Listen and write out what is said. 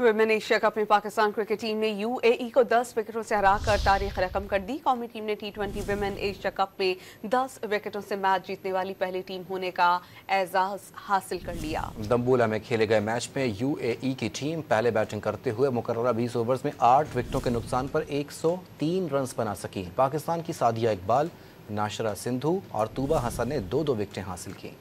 women Asia cup में Pakistan cricket team ने UAE को 10 विकेटों से हरा कर तारीख रकम कर दी कौमी टीम ने T twenty women Asia cup में 10 विकेटों से मैच जीतने वाली पहली टीम होने का एजाज हासिल कर लिया दम्बूला में खेले गए मैच में यूएई की टीम पहले बैटिंग करते हुए मुकर्रा 20 ओवर्स में आठ विकेटों के नुकसान पर एक रन बना सकी पाकिस्तान की सादिया इकबाल नाशरा सिंधु और तूबा हसन ने दो दो विकटें हासिल की